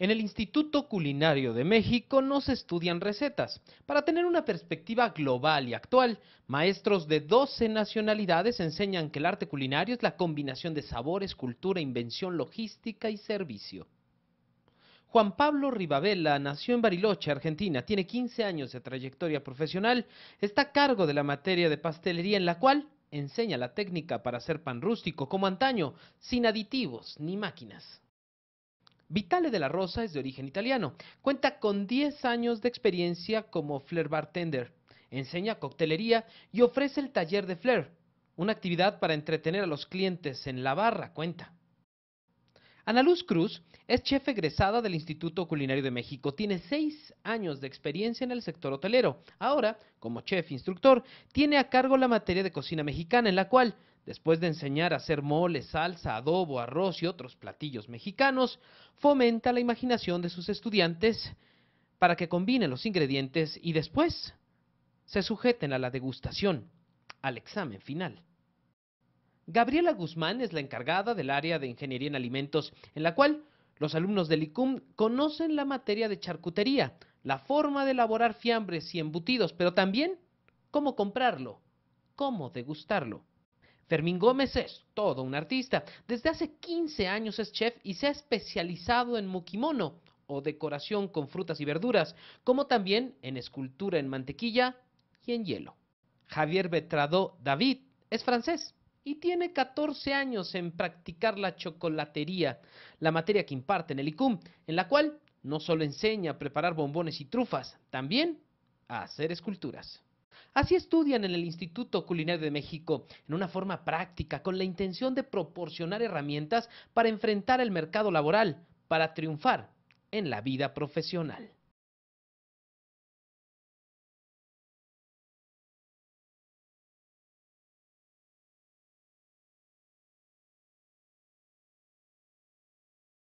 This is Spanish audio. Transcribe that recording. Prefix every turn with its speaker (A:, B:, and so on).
A: En el Instituto Culinario de México no se estudian recetas. Para tener una perspectiva global y actual, maestros de 12 nacionalidades enseñan que el arte culinario es la combinación de sabores, cultura, invención, logística y servicio. Juan Pablo Rivabella nació en Bariloche, Argentina, tiene 15 años de trayectoria profesional, está a cargo de la materia de pastelería en la cual enseña la técnica para hacer pan rústico como antaño, sin aditivos ni máquinas. Vitale de la Rosa es de origen italiano. Cuenta con 10 años de experiencia como flair bartender. Enseña coctelería y ofrece el taller de flair, una actividad para entretener a los clientes en la barra, cuenta. Ana Luz Cruz es chef egresada del Instituto Culinario de México. Tiene seis años de experiencia en el sector hotelero. Ahora, como chef instructor, tiene a cargo la materia de cocina mexicana, en la cual, después de enseñar a hacer mole, salsa, adobo, arroz y otros platillos mexicanos, fomenta la imaginación de sus estudiantes para que combinen los ingredientes y después se sujeten a la degustación, al examen final. Gabriela Guzmán es la encargada del área de Ingeniería en Alimentos, en la cual los alumnos del ICUM conocen la materia de charcutería, la forma de elaborar fiambres y embutidos, pero también cómo comprarlo, cómo degustarlo. Fermín Gómez es todo un artista. Desde hace 15 años es chef y se ha especializado en mukimono o decoración con frutas y verduras, como también en escultura en mantequilla y en hielo. Javier Betrado David es francés y tiene 14 años en practicar la chocolatería, la materia que imparte en el ICUM, en la cual no solo enseña a preparar bombones y trufas, también a hacer esculturas. Así estudian en el Instituto Culinario de México, en una forma práctica, con la intención de proporcionar herramientas para enfrentar el mercado laboral, para triunfar en la vida profesional.